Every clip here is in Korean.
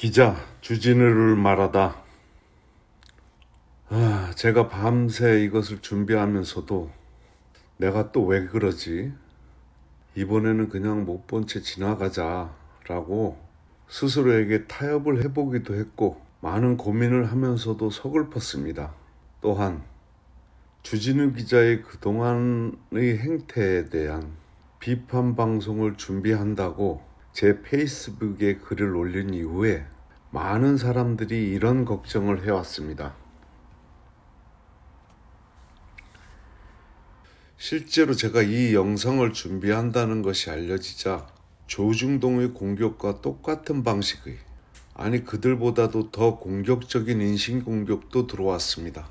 기자 주진우를 말하다. 아, 제가 밤새 이것을 준비하면서도 내가 또 왜 그러지? 이번에는 그냥 못 본 채 지나가자라고 스스로에게 타협을 해보기도 했고 많은 고민을 하면서도 서글펐습니다. 또한 주진우 기자의 그동안의 행태에 대한 비판 방송을 준비한다고 제 페이스북에 글을 올린 이후에 많은 사람들이 이런 걱정을 해왔습니다. 실제로 제가 이 영상을 준비한다는 것이 알려지자 조중동의 공격과 똑같은 방식의 아니 그들보다도 더 공격적인 인신 공격도 들어왔습니다.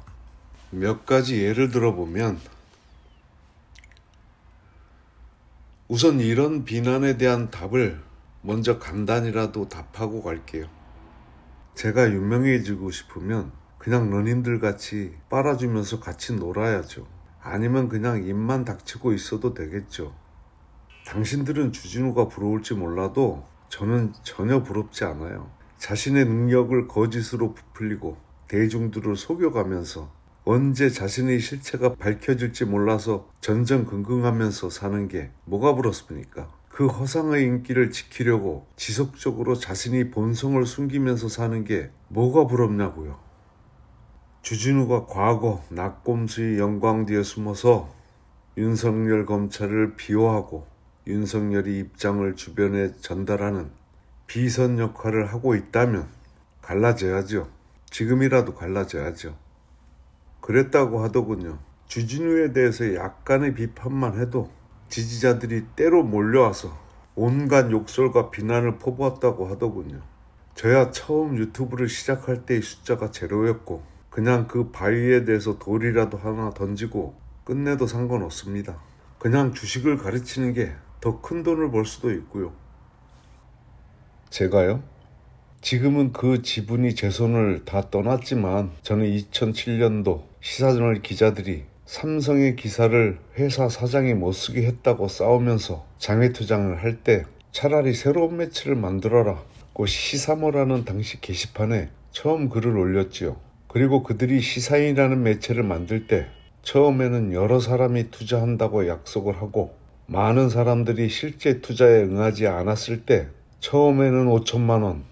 몇 가지 예를 들어보면 우선 이런 비난에 대한 답을 먼저 간단이라도 답하고 갈게요. 제가 유명해지고 싶으면 그냥 너님들 같이 빨아주면서 같이 놀아야죠. 아니면 그냥 입만 닥치고 있어도 되겠죠. 당신들은 주진우가 부러울지 몰라도 저는 전혀 부럽지 않아요. 자신의 능력을 거짓으로 부풀리고 대중들을 속여가면서 언제 자신의 실체가 밝혀질지 몰라서 전전긍긍하면서 사는 게 뭐가 부럽습니까? 그 허상의 인기를 지키려고 지속적으로 자신이 본성을 숨기면서 사는 게 뭐가 부럽냐고요. 주진우가 과거 낙곰수의 영광 뒤에 숨어서 윤석열 검찰을 비호하고 윤석열이 입장을 주변에 전달하는 비선 역할을 하고 있다면 갈라져야죠. 지금이라도 갈라져야죠. 그랬다고 하더군요. 주진우에 대해서 약간의 비판만 해도 지지자들이 때로 몰려와서 온갖 욕설과 비난을 퍼부었다고 하더군요. 저야 처음 유튜브를 시작할 때의 숫자가 제로였고 그냥 그 바위에 대해서 돌이라도 하나 던지고 끝내도 상관없습니다. 그냥 주식을 가르치는 게 더 큰 돈을 벌 수도 있고요. 제가요? 지금은 그 지분이 제 손을 다 떠났지만 저는 2007년도 시사저널 기자들이 삼성의 기사를 회사 사장이 못쓰게 했다고 싸우면서 장외투장을 할 때 차라리 새로운 매체를 만들어라 고 시사모라는 당시 게시판에 처음 글을 올렸지요. 그리고 그들이 시사인이라는 매체를 만들 때 처음에는 여러 사람이 투자한다고 약속을 하고 많은 사람들이 실제 투자에 응하지 않았을 때 처음에는 5천만 원,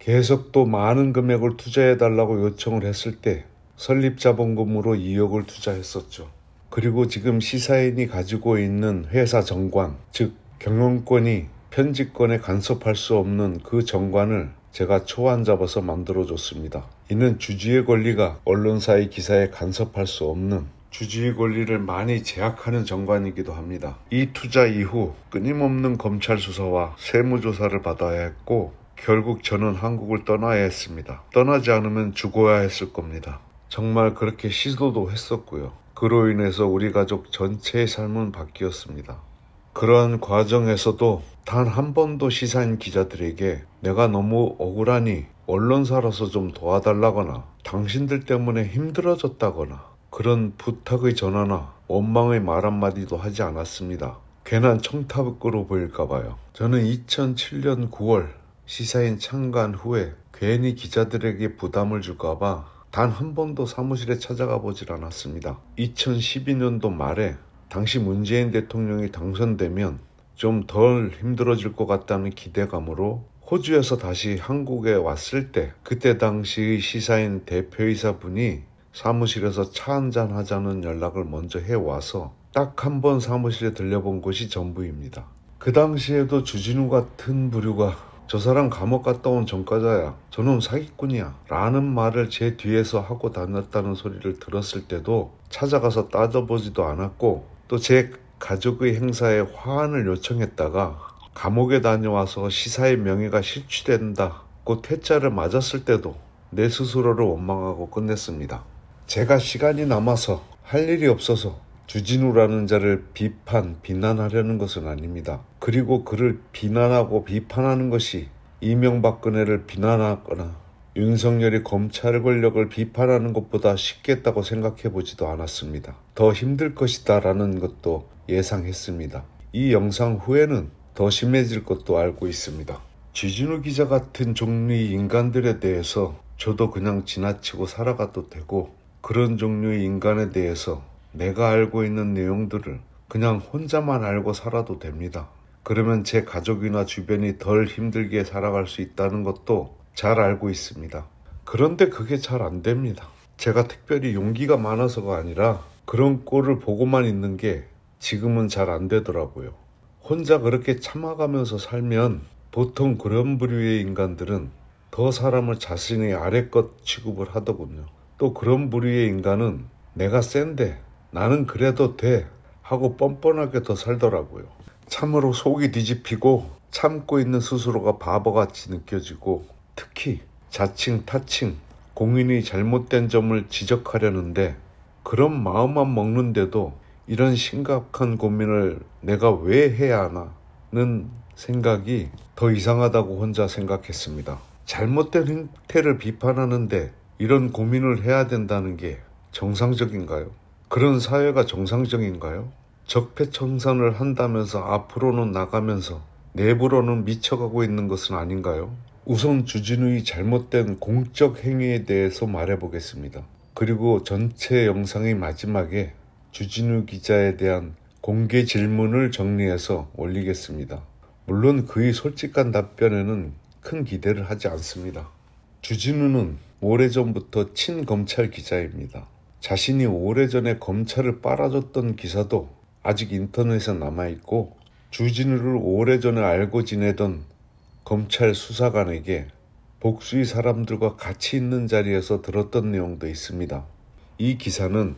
계속 또 많은 금액을 투자해 달라고 요청을 했을 때 설립자본금으로 2억을 투자했었죠. 그리고 지금 시사인이 가지고 있는 회사 정관, 즉 경영권이 편집권에 간섭할 수 없는 그 정관을 제가 초안 잡아서 만들어줬습니다. 이는 주주의 권리가 언론사의 기사에 간섭할 수 없는 주주의 권리를 많이 제약하는 정관이기도 합니다. 이 투자 이후 끊임없는 검찰 수사와 세무조사를 받아야 했고 결국 저는 한국을 떠나야 했습니다. 떠나지 않으면 죽어야 했을 겁니다. 정말 그렇게 시도도 했었고요. 그로 인해서 우리 가족 전체의 삶은 바뀌었습니다. 그러한 과정에서도 단 한 번도 시사인 기자들에게 내가 너무 억울하니 언론사로서 좀 도와달라거나 당신들 때문에 힘들어졌다거나 그런 부탁의 전화나 원망의 말 한마디도 하지 않았습니다. 괜한 청탁으로 보일까봐요. 저는 2007년 9월 시사인 창간 후에 괜히 기자들에게 부담을 줄까봐 단한 번도 사무실에 찾아가 보질 않았습니다. 2012년도 말에 당시 문재인 대통령이 당선되면 좀 덜 힘들어질 것 같다는 기대감으로 호주에서 다시 한국에 왔을 때 그때 당시 시사인 대표이사분이 사무실에서 차 한잔 하자는 연락을 먼저 해와서 딱 한 번 사무실에 들려본 것이 전부입니다. 그 당시에도 주진우 같은 부류가 저 사람 감옥 갔다 온 전과자야. 저놈 사기꾼이야. 라는 말을 제 뒤에서 하고 다녔다는 소리를 들었을 때도 찾아가서 따져보지도 않았고 또 제 가족의 행사에 화환을 요청했다가 감옥에 다녀와서 시사의 명예가 실추된다고 퇴짜를 맞았을 때도 내 스스로를 원망하고 끝냈습니다. 제가 시간이 남아서 할 일이 없어서 주진우라는 자를 비판, 비난하려는 것은 아닙니다. 그리고 그를 비난하고 비판하는 것이 이명박근혜를 비난하거나 윤석열이 검찰 권력을 비판하는 것보다 쉽겠다고 생각해 보지도 않았습니다. 더 힘들 것이다 라는 것도 예상했습니다. 이 영상 후에는 더 심해질 것도 알고 있습니다. 주진우 기자 같은 종류의 인간들에 대해서 저도 그냥 지나치고 살아가도 되고 그런 종류의 인간에 대해서 내가 알고 있는 내용들을 그냥 혼자만 알고 살아도 됩니다. 그러면 제 가족이나 주변이 덜 힘들게 살아갈 수 있다는 것도 잘 알고 있습니다. 그런데 그게 잘 안 됩니다. 제가 특별히 용기가 많아서가 아니라 그런 꼴을 보고만 있는 게 지금은 잘 안 되더라고요. 혼자 그렇게 참아가면서 살면 보통 그런 부류의 인간들은 더 사람을 자신의 아래것 취급을 하더군요. 또 그런 부류의 인간은 내가 센데 나는 그래도 돼 하고 뻔뻔하게 더 살더라고요. 참으로 속이 뒤집히고 참고 있는 스스로가 바보같이 느껴지고 특히 자칭 타칭 공인이 잘못된 점을 지적하려는데 그런 마음만 먹는데도 이런 심각한 고민을 내가 왜 해야 하나는 생각이 더 이상하다고 혼자 생각했습니다. 잘못된 행태를 비판하는데 이런 고민을 해야 된다는 게 정상적인가요? 그런 사회가 정상적인가요? 적폐청산을 한다면서 앞으로는 나가면서 내부로는 미쳐가고 있는 것은 아닌가요? 우선 주진우의 잘못된 공적 행위에 대해서 말해보겠습니다. 그리고 전체 영상의 마지막에 주진우 기자에 대한 공개 질문을 정리해서 올리겠습니다. 물론 그의 솔직한 답변에는 큰 기대를 하지 않습니다. 주진우는 오래전부터 친검찰 기자입니다. 자신이 오래전에 검찰을 빨아줬던 기사도 아직 인터넷에 남아있고 주진우를 오래전에 알고 지내던 검찰 수사관에게 복수의 사람들과 같이 있는 자리에서 들었던 내용도 있습니다. 이 기사는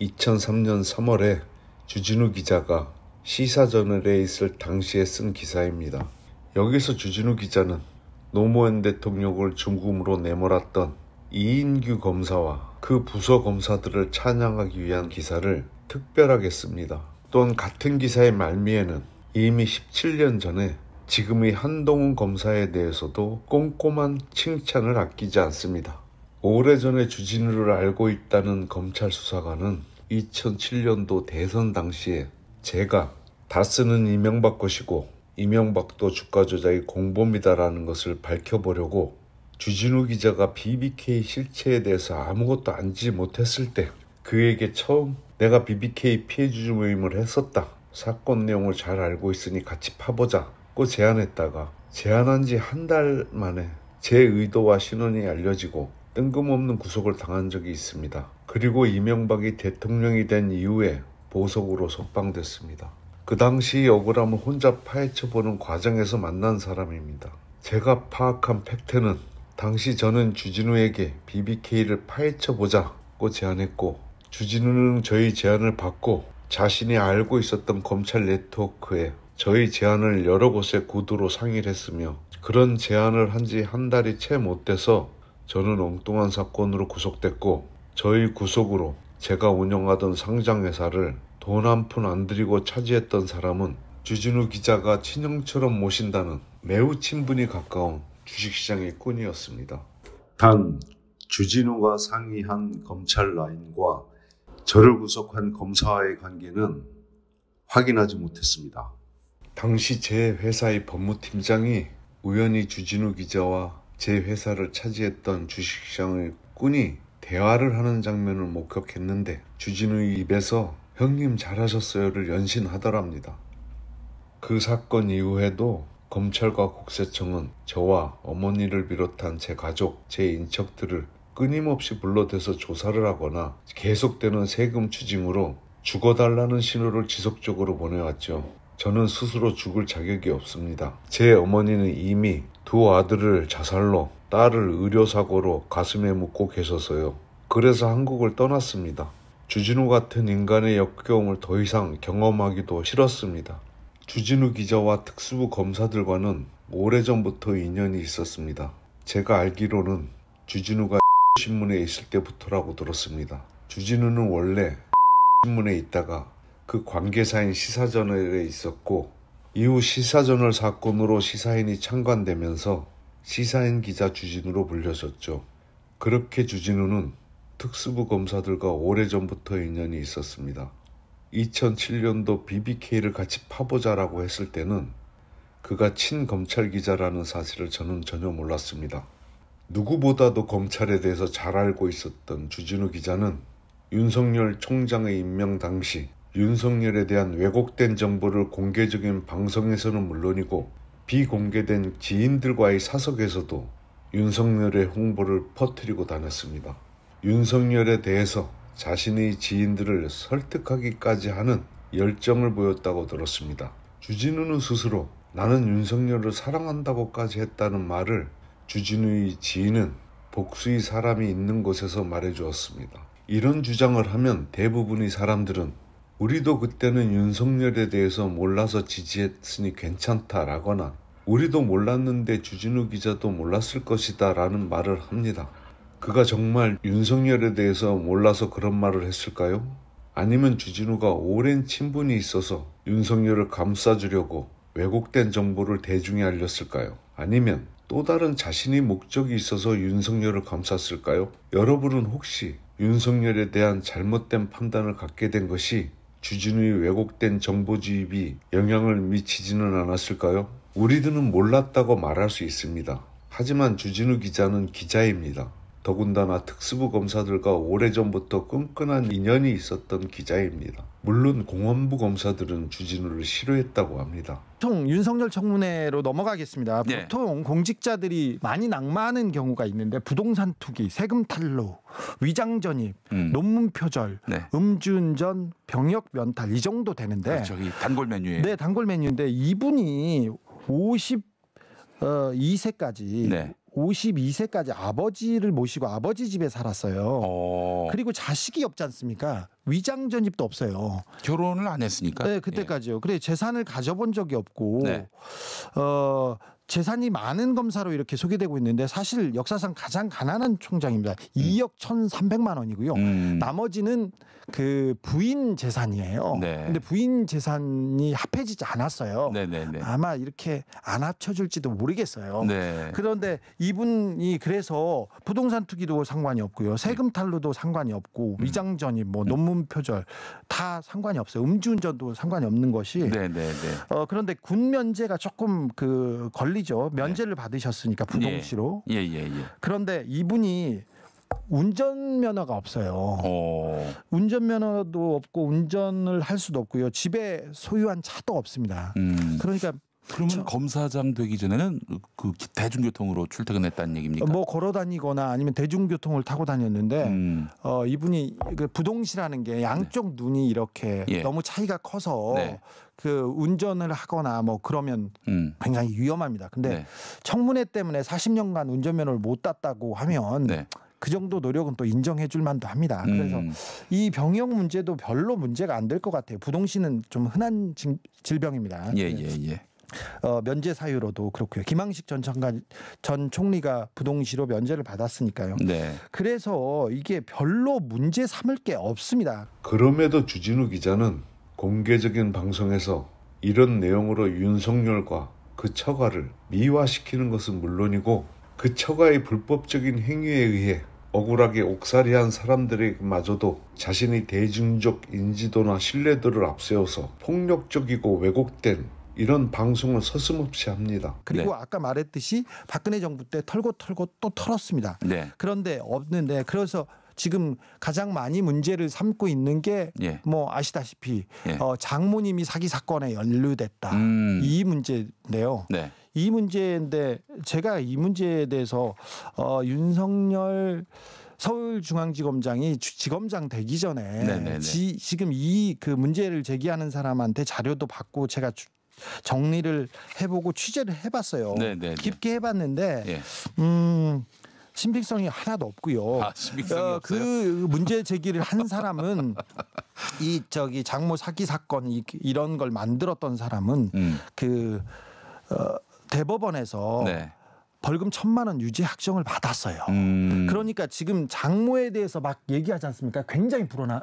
2003년 3월에 주진우 기자가 시사저널에 있을 당시에 쓴 기사입니다. 여기서 주진우 기자는 노무현 대통령을 중금으로 내몰았던 이인규 검사와 그 부서 검사들을 찬양하기 위한 기사를 특별하게 씁니다. 또한 같은 기사의 말미에는 이미 17년 전에 지금의 한동훈 검사에 대해서도 꼼꼼한 칭찬을 아끼지 않습니다. 오래전에 주진우를 알고 있다는 검찰 수사관은 2007년도 대선 당시에 제가 다쓰는 이명박 것이고 이명박도 주가 조작의 공범이다라는 것을 밝혀보려고 주진우 기자가 BBK 실체에 대해서 아무것도 알지 못했을 때 그에게 처음 내가 BBK 피해주주 모임을 했었다. 사건 내용을 잘 알고 있으니 같이 파보자. 고 제안했다가 제안한 지 한 달 만에 제 의도와 신원이 알려지고 뜬금없는 구속을 당한 적이 있습니다. 그리고 이명박이 대통령이 된 이후에 보석으로 석방됐습니다. 그 당시 억울함을 혼자 파헤쳐보는 과정에서 만난 사람입니다. 제가 파악한 팩트는 당시 저는 주진우에게 BBK를 파헤쳐보자고 제안했고 주진우는 저희 제안을 받고 자신이 알고 있었던 검찰 네트워크에 저희 제안을 여러 곳에 구두로 상의를 했으며 그런 제안을 한 지 한 달이 채 못 돼서 저는 엉뚱한 사건으로 구속됐고 저희 구속으로 제가 운영하던 상장회사를 돈 한 푼 안 들이고 차지했던 사람은 주진우 기자가 친형처럼 모신다는 매우 친분이 가까운 주식시장의 꾼이었습니다. 단 주진우가 상의한 검찰 라인과 저를 구속한 검사와의 관계는 확인하지 못했습니다. 당시 제 회사의 법무팀장이 우연히 주진우 기자와 제 회사를 차지했던 주식시장의 꾼이 대화를 하는 장면을 목격했는데 주진우의 입에서 형님 잘하셨어요를 연신하더랍니다. 그 사건 이후에도 검찰과 국세청은 저와 어머니를 비롯한 제 가족, 제 인척들을 끊임없이 불러대서 조사를 하거나 계속되는 세금 추징으로 죽어달라는 신호를 지속적으로 보내왔죠. 저는 스스로 죽을 자격이 없습니다. 제 어머니는 이미 두 아들을 자살로, 딸을 의료사고로 가슴에 묻고 계셔서요. 그래서 한국을 떠났습니다. 주진우 같은 인간의 역경을더 이상 경험하기도 싫었습니다. 주진우 기자와 특수부 검사들과는 오래전부터 인연이 있었습니다. 제가 알기로는 주진우가 신문에 있을 때부터라고 들었습니다. 주진우는 원래 신문에 있다가 그 관계사인 시사저널에 있었고 이후 시사저널 사건으로 시사인이 창관되면서 시사인 기자 주진우로 불려졌죠. 그렇게 주진우는 특수부 검사들과 오래전부터 인연이 있었습니다. 2007년도 BBK를 같이 파보자라고 했을 때는 그가 친검찰 기자라는 사실을 저는 전혀 몰랐습니다. 누구보다도 검찰에 대해서 잘 알고 있었던 주진우 기자는 윤석열 총장의 임명 당시 윤석열에 대한 왜곡된 정보를 공개적인 방송에서는 물론이고 비공개된 지인들과의 사석에서도 윤석열의 홍보를 퍼뜨리고 다녔습니다. 윤석열에 대해서 자신의 지인들을 설득하기까지 하는 열정을 보였다고 들었습니다. 주진우는 스스로 나는 윤석열을 사랑한다고까지 했다는 말을 주진우의 지인은 복수의 사람이 있는 곳에서 말해주었습니다. 이런 주장을 하면 대부분의 사람들은 우리도 그때는 윤석열에 대해서 몰라서 지지했으니 괜찮다라거나 우리도 몰랐는데 주진우 기자도 몰랐을 것이다 라는 말을 합니다. 그가 정말 윤석열에 대해서 몰라서 그런 말을 했을까요? 아니면 주진우가 오랜 친분이 있어서 윤석열을 감싸주려고 왜곡된 정보를 대중에 알렸을까요? 아니면 또 다른 자신의 목적이 있어서 윤석열을 감쌌을까요? 여러분은 혹시 윤석열에 대한 잘못된 판단을 갖게 된 것이 주진우의 왜곡된 정보주입이 영향을 미치지는 않았을까요? 우리들은 몰랐다고 말할 수 있습니다. 하지만 주진우 기자는 기자입니다. 더군다나 특수부 검사들과 오래전부터 끈끈한 인연이 있었던 기자입니다. 물론 공안부 검사들은 주진우를 싫어했다고 합니다. 총 윤석열 청문회로 넘어가겠습니다. 네. 보통 공직자들이 많이 낙마하는 경우가 있는데 부동산 투기, 세금 탈로 위장 전입, 음. 논문 표절, 네. 음주운전, 병역 면탈 이 정도 되는데 그렇죠. 단골 메뉴에 네, 단골 메뉴인데 이분이 50 어, 2세까지 네. 52세까지 아버지를 모시고 아버지 집에 살았어요. 어. 그리고 자식이 없지 않습니까? 위장 전입도 없어요. 결혼을 안 했으니까. 네, 그때까지요. 예. 그래 재산을 가져본 적이 없고 네. 어 재산이 많은 검사로 이렇게 소개되고 있는데 사실 역사상 가장 가난한 총장입니다. 2억 음. 1,300만 원이고요. 음. 나머지는 그 부인 재산이에요. 네. 근데 부인 재산이 합해지지 않았어요. 네, 네, 네. 아마 이렇게 안합쳐질지도 모르겠어요. 네. 그런데 이분이 그래서 부동산 투기도 상관이 없고요. 세금 음. 탈루도 상관이 없고 음. 위장 전입, 뭐 음. 논문 표절 다 상관이 없어요. 음주운전도 상관이 없는 것이. 네, 어, 그런데 군 면제가 조금 그 걸리 틀리죠. 예. 면제를 받으셨으니까 부동시로. 예. 예. 예, 예, 그런데 이분이 운전면허가 없어요. 오. 어. 운전면허도 없고 운전을 할 수도 없고요. 집에 소유한 차도 없습니다. 음. 그러니까 그러면 저, 검사장 되기 전에는 그 대중교통으로 출퇴근했다는 얘기입니까? 뭐 걸어 다니거나 아니면 대중교통을 타고 다녔는데 음. 어, 이분이 그 부동시라는 게 양쪽 네. 눈이 이렇게 예. 너무 차이가 커서 네. 그 운전을 하거나 뭐 그러면 음. 굉장히 위험합니다. 근데 네. 청문회 때문에 40년간 운전면허를 못 땄다고 하면 네. 그 정도 노력은 또 인정해 줄 만도 합니다. 음. 그래서 음. 이 병역 문제도 별로 문제가 안 될 것 같아요. 부동시는 좀 흔한 질, 병입니다 예, 예, 예. 어, 면제 사유로도 그렇고요. 김항식 전 장관 전 총리가 부동시로 면제를 받았으니까요. 네. 그래서 이게 별로 문제 삼을 게 없습니다. 그럼에도 주진우 기자는 공개적인 방송에서 이런 내용으로 윤석열과 그 처가를 미화시키는 것은 물론이고 그 처가의 불법적인 행위에 의해 억울하게 옥살이한 사람들에게마저도 자신의 대중적 인지도나 신뢰도를 앞세워서 폭력적이고 왜곡된 이런 방송을 서슴없이 합니다. 그리고 네. 아까 말했듯이 박근혜 정부 때 털고 털고 또 털었습니다. 네. 그런데 없는데 그래서 지금 가장 많이 문제를 삼고 있는 게뭐 예. 뭐 아시다시피 예. 어, 장모님이 사기 사건에 연루됐다 음. 이 문제인데요. 네. 이 문제인데 제가 이 문제에 대해서 어, 윤석열 서울중앙지검장이 지검장 되기 전에 네, 네, 네. 지, 지금 이 그 문제를 제기하는 사람한테 자료도 받고 제가 주, 정리를 해보고 취재를 해봤어요. 네네네. 깊게 해봤는데 예. 음. 신빙성이 하나도 없고요. 아, 어, 그 문제 제기를 한 사람은 이 저기 장모 사기 사건 이, 이런 걸 만들었던 사람은 음. 그 어, 대법원에서 네. 벌금 천만 원 유죄 확정을 받았어요. 음. 그러니까 지금 장모에 대해서 막 얘기하지 않습니까? 굉장히 불어나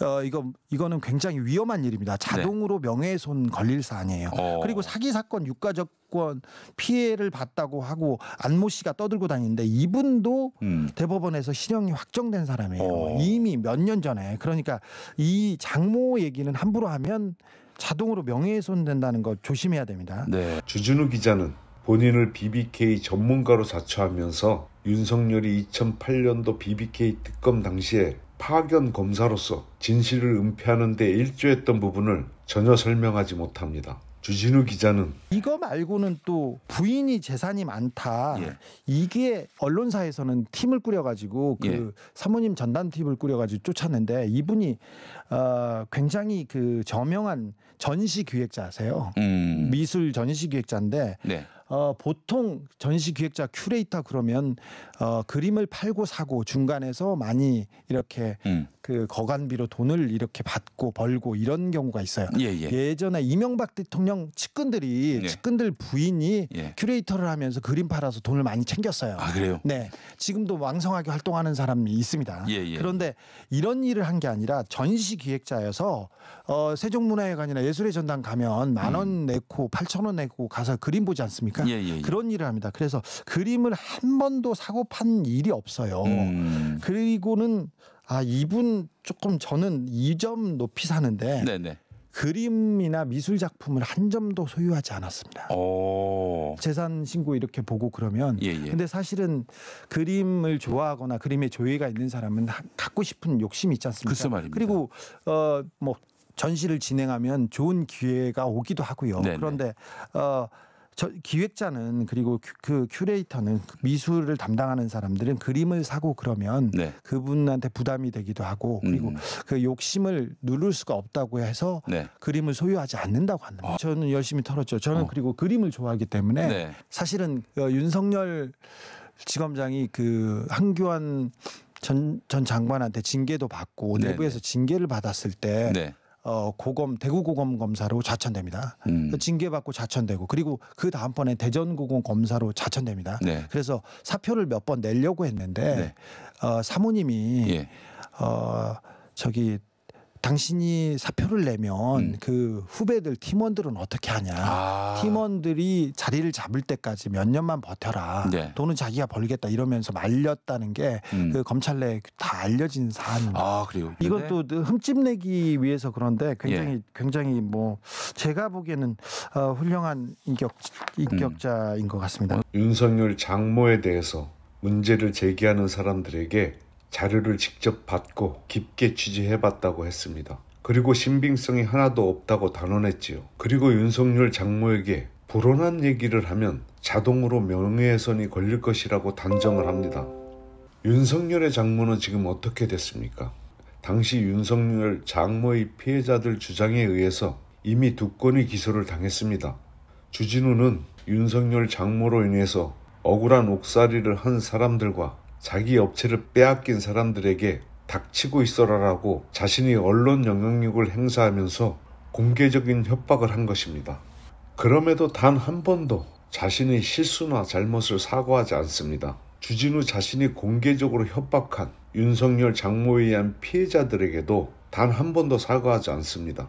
어, 이거 이거는 굉장히 위험한 일입니다. 네. 자동으로 네. 명예훼손 걸릴 사안이에요. 어. 그리고 사기 사건 유가적 권 피해를 봤다고 하고 안 모 씨가 떠들고 다니는데 이분도 음. 대법원에서 실형이 확정된 사람이에요. 어. 이미 몇 년 전에 그러니까 이 장모 얘기는 함부로 하면 자동으로 명예훼손 된다는 거 조심해야 됩니다. 네. 주준우 기자는 본인을 BBK 전문가로 자처하면서 윤석열이 2008년도 BBK 특검 당시에 파견 검사로서 진실을 은폐하는 데 일조했던 부분을 전혀 설명하지 못합니다. 주진우 기자는 이거 말고는 또 부인이 재산이 많다. 예. 이게 언론사에서는 팀을 꾸려가지고 그 예. 사모님 전담 팀을 꾸려가지고 쫓았는데 이분이 어, 굉장히 그 저명한 전시 기획자세요. 음. 미술 전시 기획자인데 네. 어, 보통 전시 기획자 큐레이터 그러면 어, 그림을 팔고 사고 중간에서 많이 이렇게 음. 그 거간비로 돈을 이렇게 받고 벌고 이런 경우가 있어요. 예, 예. 전에 이명박 대통령 측근들이 예. 측근들 부인이 예. 큐레이터를 하면서 그림 팔아서 돈을 많이 챙겼어요. 아 그래요? 네, 지금도 왕성하게 활동하는 사람이 있습니다. 예, 예. 그런데 이런 일을 한 게 아니라 전시 기획자여서 어, 세종문화회관이나 예술의 전당 가면 만원 음. 내고 팔천 원 내고 가서 그림 보지 않습니까? 예, 예, 예, 그런 일을 합니다. 그래서 그림을 한 번도 사고 판 일이 없어요. 음. 그리고는 아 이분 조금 저는 이 점 높이 사는데 네네. 그림이나 미술 작품을 한 점도 소유하지 않았습니다. 오. 재산 신고 이렇게 보고 그러면 예, 예. 근데 사실은 그림을 좋아하거나 그림에 조예가 있는 사람은 갖고 싶은 욕심이 있지 않습니까? 그리고 어뭐 전시를 진행하면 좋은 기회가 오기도 하고요. 네네. 그런데 어저 기획자는 그리고 큐, 그 큐레이터는 미술을 담당하는 사람들은 그림을 사고 그러면 네. 그분한테 부담이 되기도 하고 그리고 음. 그 욕심을 누를 수가 없다고 해서 네. 그림을 소유하지 않는다고 합니다. 어. 저는 열심히 털었죠. 저는 어. 그리고 그림을 좋아하기 때문에 네. 사실은 어, 윤석열 지검장이 그 한교안 전, 전 장관한테 징계도 받고 네, 내부에서 네. 징계를 받았을 때 네. 어, 고검 대구 고검 검사로 자천됩니다. 음. 그 징계받고 자천되고 그리고 그 다음번에 대전 고검 검사로 자천됩니다. 네. 그래서 사표를 몇 번 내려고 했는데 네. 어, 사모님이 예. 어, 저기 당신이 사표를 내면 음. 그 후배들 팀원들은 어떻게 하냐. 아. 팀원들이 자리를 잡을 때까지 몇 년만 버텨라. 네. 돈은 자기가 벌겠다 이러면서 말렸다는 게그 음. 그 검찰 내에다 알려진 사안입니다. 아, 그래요. 이것도 네. 그 흠집 내기 위해서 그런데 굉장히 예. 굉장히 뭐 제가 보기에는 어, 훌륭한 인격 인격자인 음. 것 같습니다. 윤석열 장모에 대해서 문제를 제기하는 사람들에게 자료를 직접 받고 깊게 취재해 봤다고 했습니다. 그리고 신빙성이 하나도 없다고 단언했지요. 그리고 윤석열 장모에게 불온한 얘기를 하면 자동으로 명예훼손이 걸릴 것이라고 단정을 합니다. 윤석열의 장모는 지금 어떻게 됐습니까? 당시 윤석열 장모의 피해자들 주장에 의해서 이미 두 건의 기소를 당했습니다. 주진우는 윤석열 장모로 인해서 억울한 옥살이를 한 사람들과 자기 업체를 빼앗긴 사람들에게 닥치고 있어라라고 자신이 언론 영향력을 행사하면서 공개적인 협박을 한 것입니다. 그럼에도 단 한 번도 자신의 실수나 잘못을 사과하지 않습니다. 주진우 자신이 공개적으로 협박한 윤석열 장모에 의한 피해자들에게도 단 한 번도 사과하지 않습니다.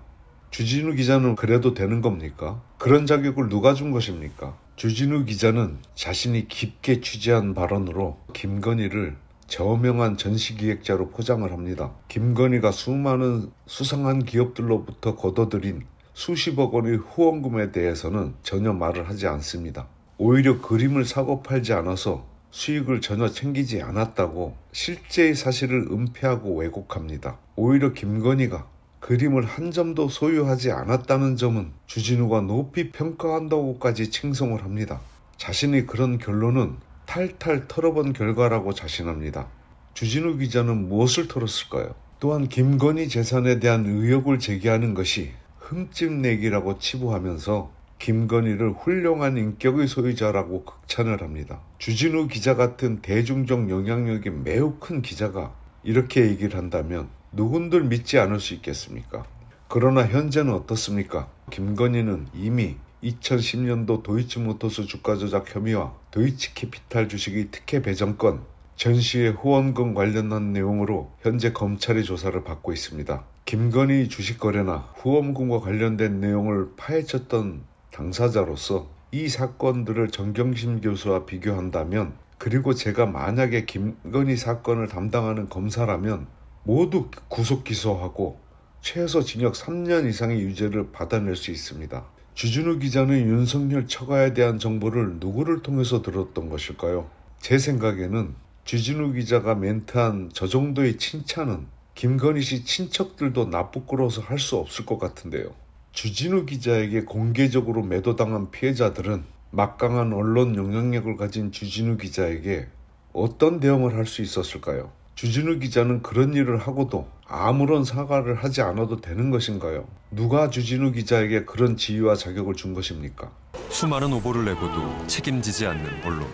주진우 기자는 그래도 되는 겁니까? 그런 자격을 누가 준 것입니까? 주진우 기자는 자신이 깊게 취재한 발언으로 김건희를 저명한 전시기획자로 포장을 합니다. 김건희가 수많은 수상한 기업들로부터 거둬들인 수십억 원의 후원금에 대해서는 전혀 말을 하지 않습니다. 오히려 그림을 사고 팔지 않아서 수익을 전혀 챙기지 않았다고 실제의 사실을 은폐하고 왜곡합니다. 오히려 김건희가 그림을 한 점도 소유하지 않았다는 점은 주진우가 높이 평가한다고까지 칭송을 합니다. 자신의 그런 결론은 탈탈 털어본 결과라고 자신합니다. 주진우 기자는 무엇을 털었을까요? 또한 김건희 재산에 대한 의혹을 제기하는 것이 흠집내기라고 치부하면서 김건희를 훌륭한 인격의 소유자라고 극찬을 합니다. 주진우 기자 같은 대중적 영향력이 매우 큰 기자가 이렇게 얘기를 한다면 누군들 믿지 않을 수 있겠습니까? 그러나 현재는 어떻습니까? 김건희는 이미 2010년도 도이치모터스 주가 조작 혐의와 도이치캐피탈 주식의 특혜 배정권, 전시의 후원금 관련한 내용으로 현재 검찰의 조사를 받고 있습니다. 김건희 주식 거래나 후원금과 관련된 내용을 파헤쳤던 당사자로서 이 사건들을 정경심 교수와 비교한다면 그리고 제가 만약에 김건희 사건을 담당하는 검사라면 모두 구속 기소하고 최소 징역 3년 이상의 유죄를 받아낼 수 있습니다. 주준우 기자는 윤석열 처가에 대한 정보를 누구를 통해서 들었던 것일까요? 제 생각에는 주진우 기자가 멘트한 저 정도의 칭찬은 김건희 씨 친척들도 나쁘끌어서 할 수 없을 것 같은데요. 주진우 기자에게 공개적으로 매도당한 피해자들은 막강한 언론 영향력을 가진 주진우 기자에게 어떤 대응을 할 수 있었을까요? 주진우 기자는 그런 일을 하고도 아무런 사과를 하지 않아도 되는 것인가요? 누가 주진우 기자에게 그런 지위와 자격을 준 것입니까? 수많은 오보를 내고도 책임지지 않는 언론.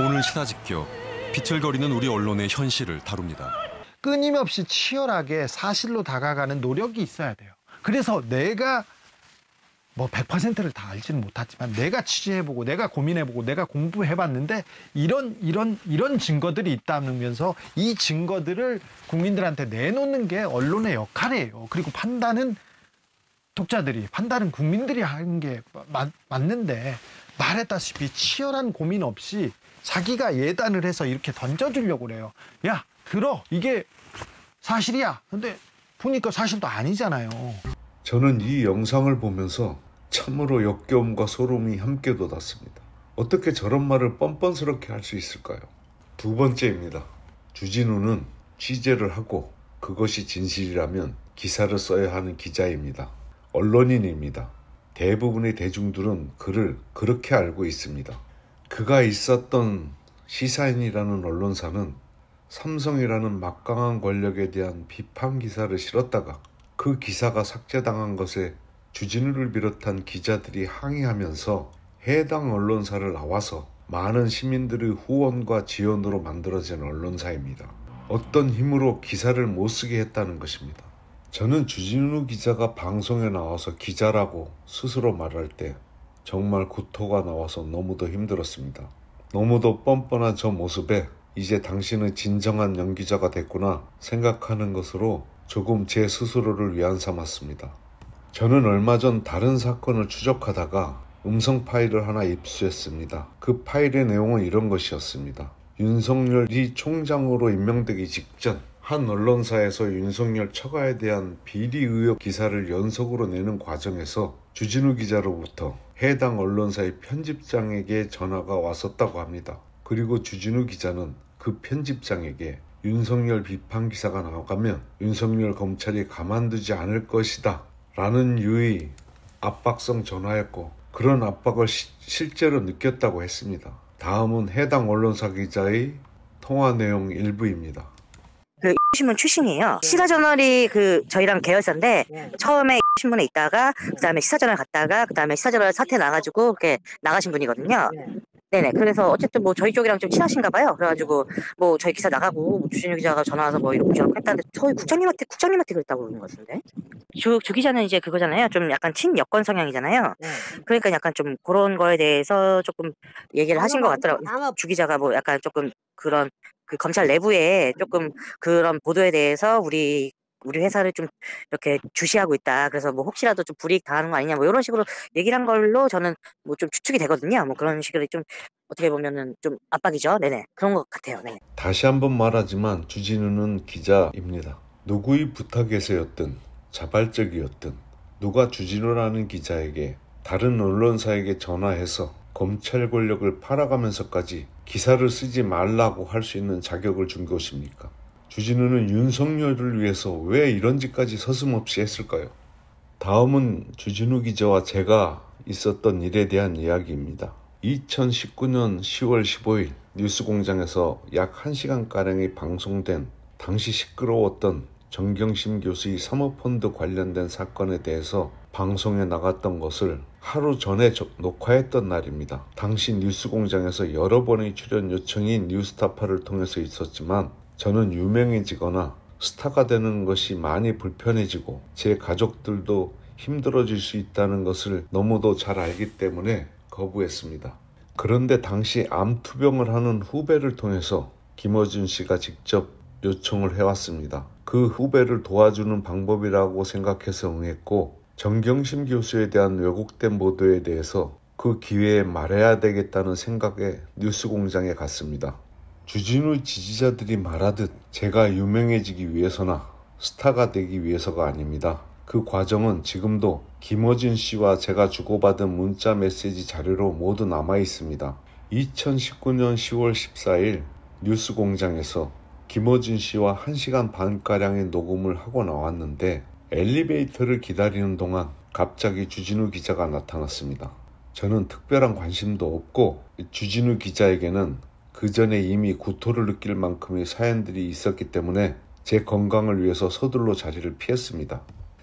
오늘 신화직격 비틀거리는 우리 언론의 현실을 다룹니다. 끊임없이 치열하게 사실로 다가가는 노력이 있어야 돼요. 그래서 내가 뭐 100%를 다 알지는 못하지만 내가 취재해보고 내가 고민해보고 내가 공부해봤는데 이런 이런 이런 증거들이 있다면서 이 증거들을 국민들한테 내놓는 게 언론의 역할이에요. 그리고 판단은 독자들이 판단은 국민들이 하는 게 맞, 맞는데 말했다시피 치열한 고민 없이 자기가 예단을 해서 이렇게 던져주려고 그래요. 야 들어 이게 사실이야. 근데 보니까 사실도 아니잖아요. 저는 이 영상을 보면서 참으로 역겨움과 소름이 함께 돋았습니다. 어떻게 저런 말을 뻔뻔스럽게 할 수 있을까요? 두 번째입니다. 주진우는 취재를 하고 그것이 진실이라면 기사를 써야 하는 기자입니다. 언론인입니다. 대부분의 대중들은 그를 그렇게 알고 있습니다. 그가 있었던 시사인이라는 언론사는 삼성이라는 막강한 권력에 대한 비판 기사를 실었다가 그 기사가 삭제당한 것에 주진우를 비롯한 기자들이 항의하면서 해당 언론사를 나와서 많은 시민들의 후원과 지원으로 만들어진 언론사입니다. 어떤 힘으로 기사를 못 쓰게 했다는 것입니다. 저는 주진우 기자가 방송에 나와서 기자라고 스스로 말할 때 정말 구토가 나와서 너무도 힘들었습니다. 너무도 뻔뻔한 저 모습에 이제 당신은 진정한 연기자가 됐구나 생각하는 것으로 조금 제 스스로를 위안 삼았습니다. 저는 얼마 전 다른 사건을 추적하다가 음성 파일을 하나 입수했습니다. 그 파일의 내용은 이런 것이었습니다. 윤석열이 총장으로 임명되기 직전 한 언론사에서 윤석열 처가에 대한 비리 의혹 기사를 연속으로 내는 과정에서 주진우 기자로부터 해당 언론사의 편집장에게 전화가 왔었다고 합니다. 그리고 주진우 기자는 그 편집장에게 윤석열 비판 기사가 나오가면 윤석열 검찰이 가만두지 않을 것이다 라는 유의 압박성 전화였고 그런 압박을 시, 실제로 느꼈다고 했습니다. 다음은 해당 언론사 기자의 통화 내용 일부입니다. 그 신문 출신이에요. 시사저널이 그 저희랑 계열사인데 예. 처음에 신문에 있다가 그다음에 시사저널 갔다가 그다음에 시사저널 사태 나가지고 그렇게 나가신 분이거든요. 예. 네네. 그래서 어쨌든 뭐 저희 쪽이랑 좀 친하신가 봐요. 그래가지고 뭐 저희 기사 나가고 뭐 주진우 기자가 전화 와서 뭐 이렇게 저렇게 했다는데 저희 국장님한테 국장님한테 그랬다고 그러는 것 같은데. 주, 주 기자는 이제 그거잖아요. 좀 약간 친여권 성향이잖아요. 네. 그러니까 약간 좀 그런 거에 대해서 조금 얘기를 하신 것 같더라고요. 주 기자가 뭐 약간 조금 그런 그 검찰 내부에 조금 그런 보도에 대해서 우리 우리 회사를 좀 이렇게 주시하고 있다. 그래서 뭐 혹시라도 좀 불이익 당하는 거 아니냐 뭐 이런 식으로 얘기를 한 걸로 저는 뭐 좀 추측이 되거든요. 뭐 그런 식으로 좀 어떻게 보면은 좀 압박이죠. 네네 그런 것 같아요. 네. 다시 한번 말하지만 주진우는 기자입니다. 누구의 부탁에서였든 자발적이었든 누가 주진우라는 기자에게 다른 언론사에게 전화해서 검찰 권력을 팔아가면서까지 기사를 쓰지 말라고 할 수 있는 자격을 준 것입니까? 주진우는 윤석열을 위해서 왜 이런 짓까지 서슴없이 했을까요? 다음은 주진우 기자와 제가 있었던 일에 대한 이야기입니다. 2019년 10월 15일 뉴스 공장에서 약 1시간가량이 방송된 당시 시끄러웠던 정경심 교수의 사모펀드 관련된 사건에 대해서 방송에 나갔던 것을 하루 전에 녹화했던 날입니다. 당시 뉴스 공장에서 여러 번의 출연 요청이 뉴스타파를 통해서 있었지만 저는 유명해지거나 스타가 되는 것이 많이 불편해지고 제 가족들도 힘들어질 수 있다는 것을 너무도 잘 알기 때문에 거부했습니다. 그런데 당시 암투병을 하는 후배를 통해서 김어준 씨가 직접 요청을 해왔습니다. 그 후배를 도와주는 방법이라고 생각해서 응했고 정경심 교수에 대한 왜곡된 보도에 대해서 그 기회에 말해야 되겠다는 생각에 뉴스공장에 갔습니다. 주진우 지지자들이 말하듯 제가 유명해지기 위해서나 스타가 되기 위해서가 아닙니다. 그 과정은 지금도 김어준 씨와 제가 주고받은 문자 메시지 자료로 모두 남아 있습니다. 2019년 10월 14일 뉴스 공장에서 김어준 씨와 1시간 반가량의 녹음을 하고 나왔는데 엘리베이터를 기다리는 동안 갑자기 주진우 기자가 나타났습니다. 저는 특별한 관심도 없고 주진우 기자에게는 그 전에 이미 구토를 느낄 만큼의 사연들이 있었기 때문에 제 건강을 위해서 서둘러 자리를 피했습니다.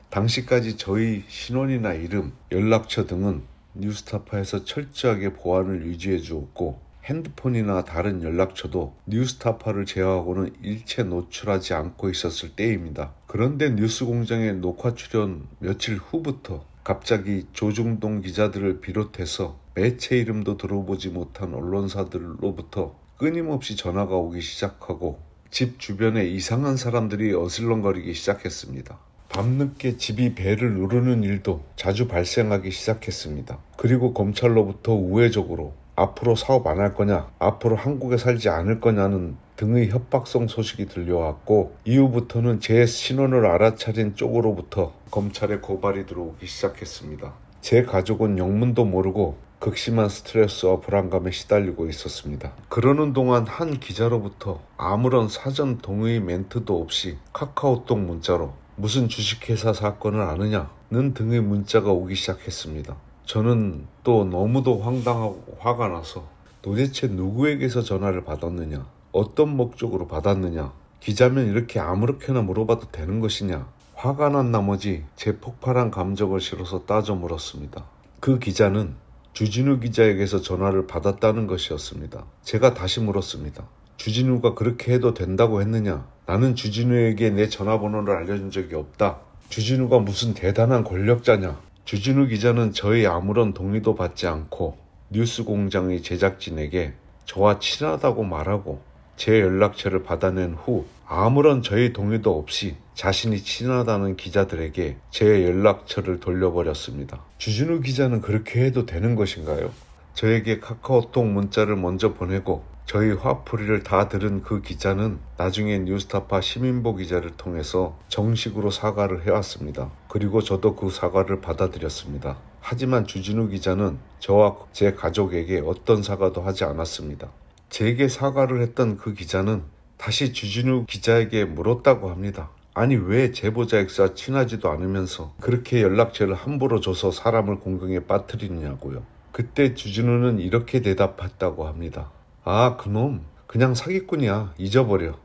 당시까지 저희 신원이나 이름, 연락처 등은 뉴스타파에서 철저하게 보안을 유지해 주었고 핸드폰이나 다른 연락처도 뉴스타파를 제어하고는 일체 노출하지 않고 있었을 때입니다. 그런데 뉴스공장의 녹화 출연 며칠 후부터 갑자기 조중동 기자들을 비롯해서 매체 이름도 들어보지 못한 언론사들로부터 끊임없이 전화가 오기 시작하고 집 주변에 이상한 사람들이 어슬렁거리기 시작했습니다. 밤늦게 집이 배를 누르는 일도 자주 발생하기 시작했습니다. 그리고 검찰로부터 우회적으로 앞으로 사업 안 할 거냐, 앞으로 한국에 살지 않을 거냐는 등의 협박성 소식이 들려왔고 이후부터는 제 신원을 알아차린 쪽으로부터 검찰의 고발이 들어오기 시작했습니다. 제 가족은 영문도 모르고 극심한 스트레스와 불안감에 시달리고 있었습니다. 그러는 동안 한 기자로부터 아무런 사전 동의 멘트도 없이 카카오톡 문자로 무슨 주식회사 사건을 아느냐는 등의 문자가 오기 시작했습니다. 저는 또 너무도 황당하고 화가 나서 도대체 누구에게서 전화를 받았느냐, 어떤 목적으로 받았느냐, 기자면 이렇게 아무렇게나 물어봐도 되는 것이냐, 화가 난 나머지 제 폭발한 감정을 실어서 따져 물었습니다. 그 기자는 주진우 기자에게서 전화를 받았다는 것이었습니다. 제가 다시 물었습니다. 주진우가 그렇게 해도 된다고 했느냐? 나는 주진우에게 내 전화번호를 알려준 적이 없다. 주진우가 무슨 대단한 권력자냐? 주진우 기자는 저의 아무런 동의도 받지 않고 뉴스 공장의 제작진에게 저와 친하다고 말하고 제 연락처를 받아낸 후 아무런 저의 동의도 없이 자신이 친하다는 기자들에게 제 연락처를 돌려버렸습니다. 주진우 기자는 그렇게 해도 되는 것인가요? 저에게 카카오톡 문자를 먼저 보내고 저희 화풀이를 다 들은 그 기자는 나중에 뉴스타파 시민보 기자를 통해서 정식으로 사과를 해왔습니다. 그리고 저도 그 사과를 받아들였습니다. 하지만 주진우 기자는 저와 제 가족에게 어떤 사과도 하지 않았습니다. 제게 사과를 했던 그 기자는 다시 주진우 기자에게 물었다고 합니다. 아니 왜 제보자 X와 친하지도 않으면서 그렇게 연락처를 함부로 줘서 사람을 공경에 빠뜨리냐고요 그때 주진우는 이렇게 대답했다고 합니다. 아 그놈 그냥 사기꾼이야 잊어버려.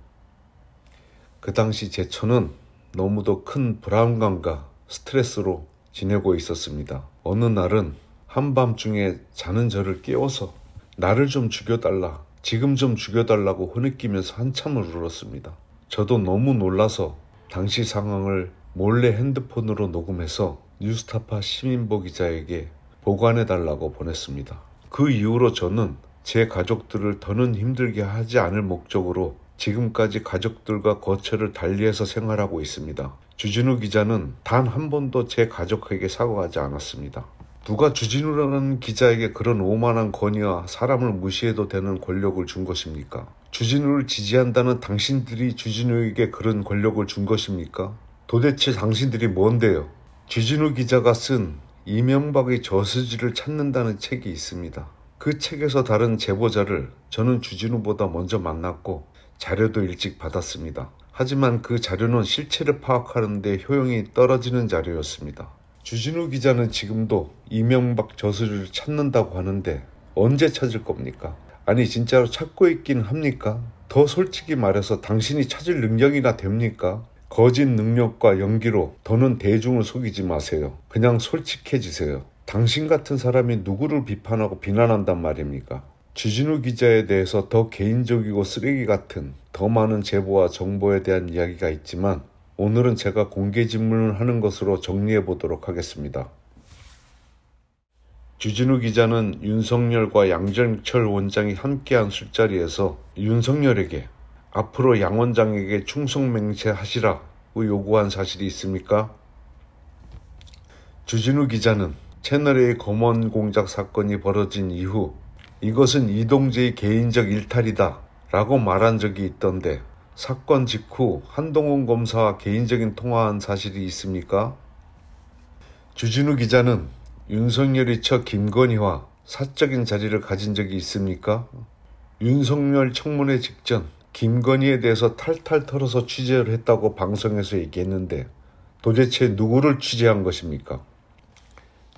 그 당시 제 처는 너무도 큰 불안감과 스트레스로 지내고 있었습니다. 어느 날은 한밤중에 자는 저를 깨워서 나를 좀 죽여달라 지금 좀 죽여달라고 흐느끼면서 한참을 울었습니다. 저도 너무 놀라서 당시 상황을 몰래 핸드폰으로 녹음해서 뉴스타파 시민보 기자에게 보관해달라고 보냈습니다. 그 이후로 저는 제 가족들을 더는 힘들게 하지 않을 목적으로 지금까지 가족들과 거처를 달리해서 생활하고 있습니다. 주진우 기자는 단 한 번도 제 가족에게 사과하지 않았습니다. 누가 주진우라는 기자에게 그런 오만한 권위와 사람을 무시해도 되는 권력을 준 것입니까? 주진우를 지지한다는 당신들이 주진우에게 그런 권력을 준 것입니까? 도대체 당신들이 뭔데요? 주진우 기자가 쓴 이명박의 저수지를 찾는다는 책이 있습니다. 그 책에서 다른 제보자를 저는 주진우보다 먼저 만났고 자료도 일찍 받았습니다. 하지만 그 자료는 실체를 파악하는데 효용이 떨어지는 자료였습니다. 주진우 기자는 지금도 이명박 저수을 찾는다고 하는데 언제 찾을 겁니까? 아니 진짜로 찾고 있긴 합니까? 더 솔직히 말해서 당신이 찾을 능력이나 됩니까? 거짓 능력과 연기로 더는 대중을 속이지 마세요. 그냥 솔직해지세요. 당신 같은 사람이 누구를 비판하고 비난한단 말입니까? 주진우 기자에 대해서 더 개인적이고 쓰레기 같은 더 많은 제보와 정보에 대한 이야기가 있지만 오늘은 제가 공개 질문을 하는 것으로 정리해 보도록 하겠습니다. 주진우 기자는 윤석열과 양정철 원장이 함께한 술자리에서 윤석열에게 앞으로 양 원장에게 충성맹세하시라고 요구한 사실이 있습니까? 주진우 기자는 채널A 검언 공작 사건이 벌어진 이후 이것은 이동재의 개인적 일탈이다 라고 말한 적이 있던데 사건 직후 한동훈 검사와 개인적인 통화한 사실이 있습니까? 주진우 기자는 윤석열이 처 김건희와 사적인 자리를 가진 적이 있습니까? 윤석열 청문회 직전 김건희에 대해서 탈탈 털어서 취재를 했다고 방송에서 얘기했는데 도대체 누구를 취재한 것입니까?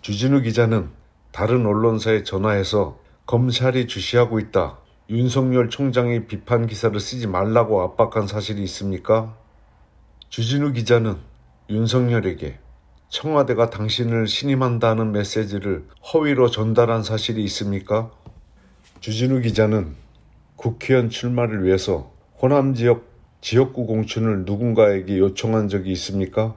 주진우 기자는 다른 언론사에 전화해서 검찰이 주시하고 있다. 윤석열 총장의 비판 기사를 쓰지 말라고 압박한 사실이 있습니까? 주진우 기자는 윤석열에게 청와대가 당신을 신임한다는 메시지를 허위로 전달한 사실이 있습니까? 주진우 기자는 국회의원 출마를 위해서 호남 지역 지역구 공천을 누군가에게 요청한 적이 있습니까?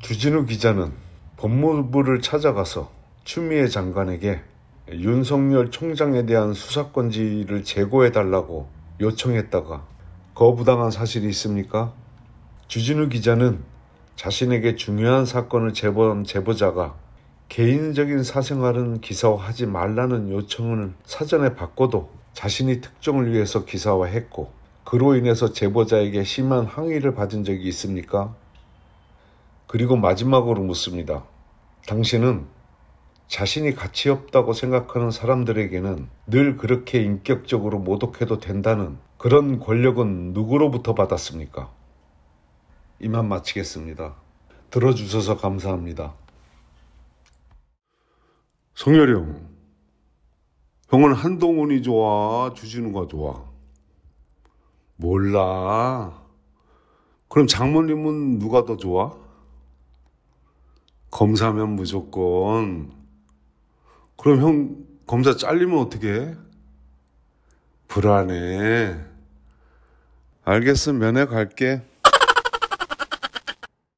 주진우 기자는 법무부를 찾아가서 추미애 장관에게 윤석열 총장에 대한 수사권지를 제고해달라고 요청했다가 거부당한 사실이 있습니까? 주진우 기자는 자신에게 중요한 사건을 제보한 제보자가 개인적인 사생활은 기사화하지 말라는 요청을 사전에 받고도 자신이 특종을 위해서 기사화했고 그로 인해서 제보자에게 심한 항의를 받은 적이 있습니까? 그리고 마지막으로 묻습니다. 당신은 자신이 가치 없다고 생각하는 사람들에게는 늘 그렇게 인격적으로 모독해도 된다는 그런 권력은 누구로부터 받았습니까? 이만 마치겠습니다. 들어주셔서 감사합니다. 성열이 형, 형은 한동훈이 좋아, 주진우가 좋아? 몰라. 그럼 장모님은 누가 더 좋아? 검사면 무조건 그럼 형 검사 잘리면 어떻게 불안해. 알겠어, 면회 갈게.